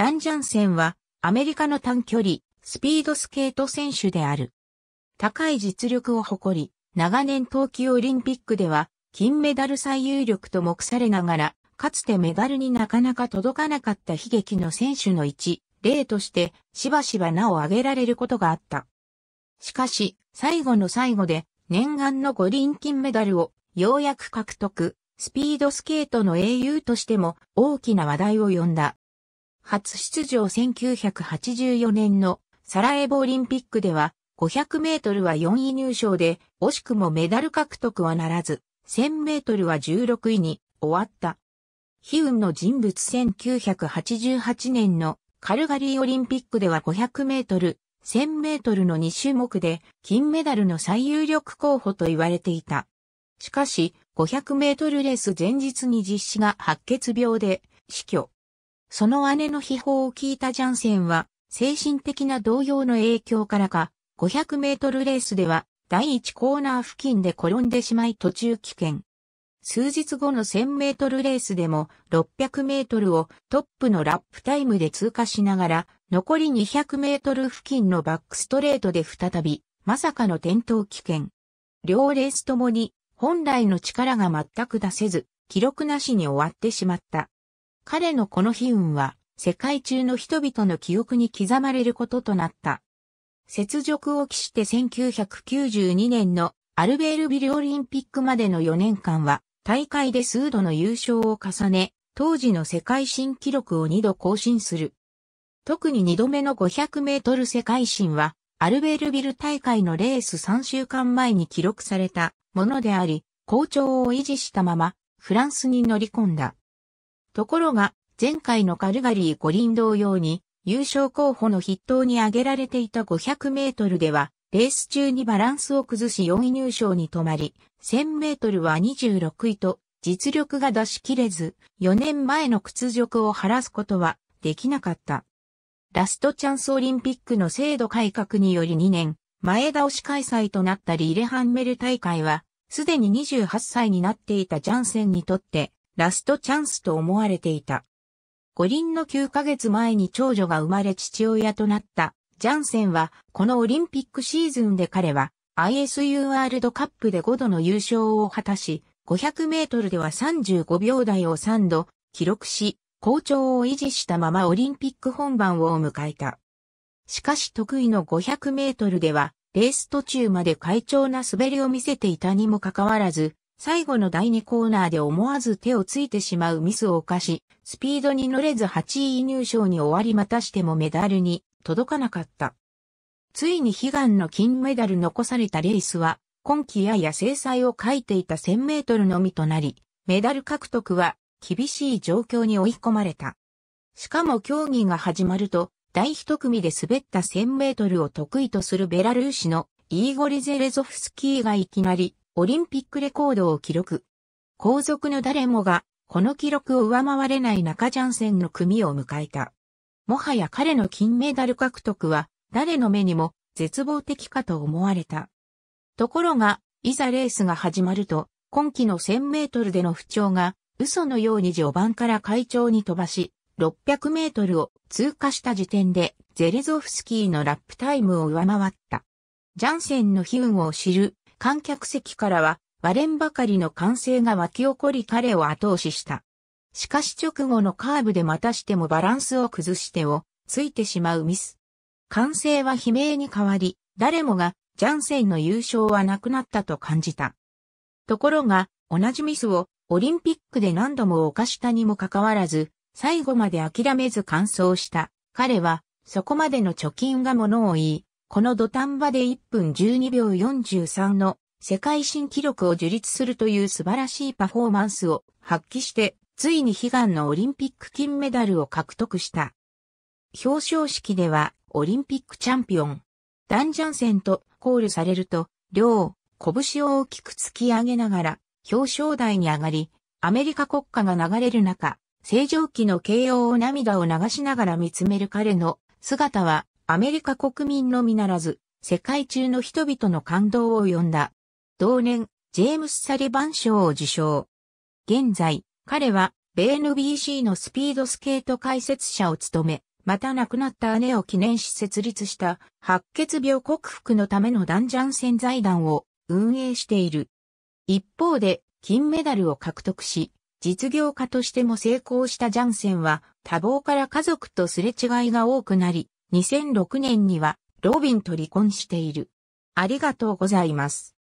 ダンジャンセンはアメリカの短距離、スピードスケート選手である。高い実力を誇り、長年冬季オリンピックでは金メダル最有力と目されながら、かつてメダルになかなか届かなかった悲劇の選手の一例としてしばしば名を挙げられることがあった。しかし、最後の最後で念願の五輪金メダルをようやく獲得、スピードスケートの英雄としても大きな話題を呼んだ。初出場1984年のサラエボオリンピックでは500メートルは4位入賞で惜しくもメダル獲得はならず1000メートルは16位に終わった。悲運の人物1988年のカルガリーオリンピックでは500メートル、1000メートルの2種目で金メダルの最有力候補と言われていた。しかし、500メートルレース前日に実施が白血病で死去。その姉の秘宝を聞いたジャンセンは、精神的な動揺の影響からか、500メートルレースでは、第1コーナー付近で転んでしまい途中棄権。数日後の1000メートルレースでも600メートルをトップのラップタイムで通過しながら、残り200メートル付近のバックストレートで再び、まさかの転倒危険。両レースともに、本来の力が全く出せず、記録なしに終わってしまった。彼のこの悲運は、世界中の人々の記憶に刻まれることとなった。雪辱を期して1992年のアルベールビルオリンピックまでの4年間は、大会で数度の優勝を重ね、当時の世界新記録を2度更新する。特に2度目の500メートル世界新は、アルベールビル大会のレース3週間前に記録されたものであり、好調を維持したまま、フランスに乗り込んだ。ところが、前回のカルガリー五輪同様に、優勝候補の筆頭に挙げられていた500メートルでは、レース中にバランスを崩し4位入賞に止まり、1000メートルは26位と、実力が出し切れず、4年前の屈辱を晴らすことはできなかった。ラストチャンスオリンピックの制度改革により2年、前倒し開催となったリレハンメル大会は、すでに28歳になっていたジャンセンにとって、ラストチャンスと思われていた。五輪の9ヶ月前に長女が生まれ父親となったジャンセンは、このオリンピックシーズンで彼は ISU ワールドカップで5度の優勝を果たし、500メートルでは35秒台を3度記録し、好調を維持したままオリンピック本番を迎えた。しかし得意の500メートルでは、レース途中まで快調な滑りを見せていたにもかかわらず、最後の第2コーナーで思わず手をついてしまうミスを犯し、スピードに乗れず8位入賞に終わりまたしてもメダルに届かなかった。ついに悲願の金メダル残されたレースは、今季やや制裁を書いていた1000メートルのみとなり、メダル獲得は厳しい状況に追い込まれた。しかも競技が始まると、第一組で滑った1000メートルを得意とするベラルーシのイーゴリゼレゾフスキーがいきなりオリンピックレコードを記録。後続の誰もが、この記録を上回れない中ジャンセンの組を迎えた。もはや彼の金メダル獲得は、誰の目にも絶望的かと思われた。ところが、いざレースが始まると、今季の1000メートルでの不調が、嘘のように序盤から会長に飛ばし、600メートルを通過した時点で、ゼレゾフスキーのラップタイムを上回った。ジャンセンの悲運を知る観客席からは、割れんばかりの歓声が湧き起こり彼を後押しした。しかし直後のカーブでまたしてもバランスを崩してを、ついてしまうミス。歓声は悲鳴に変わり、誰もが、ジャンセンの優勝はなくなったと感じた。ところが、同じミスを、オリンピックで何度も犯したにもかかわらず、最後まで諦めず完走した。彼は、そこまでの貯金がものを言い、この土壇場で1分12秒43の世界新記録を樹立するという素晴らしいパフォーマンスを発揮して、ついに悲願のオリンピック金メダルを獲得した。表彰式では、オリンピックチャンピオン、ダンジャンセンとコールされると、両、拳を大きく突き上げながら、表彰台に上がり、アメリカ国歌が流れる中、正常期の慶応を涙を流しながら見つめる彼の姿はアメリカ国民のみならず、世界中の人々の感動を呼んだ。同年、ジェームス・サリバン賞を受賞。現在、彼は、米 NBC のスピードスケート解説者を務め、また亡くなった姉を記念し設立した白血病克服のためのダンジャン戦財団を運営している。一方で金メダルを獲得し、実業家としても成功したジャンセンは多忙から家族とすれ違いが多くなり、2006年にはロビンと離婚している。ありがとうございます。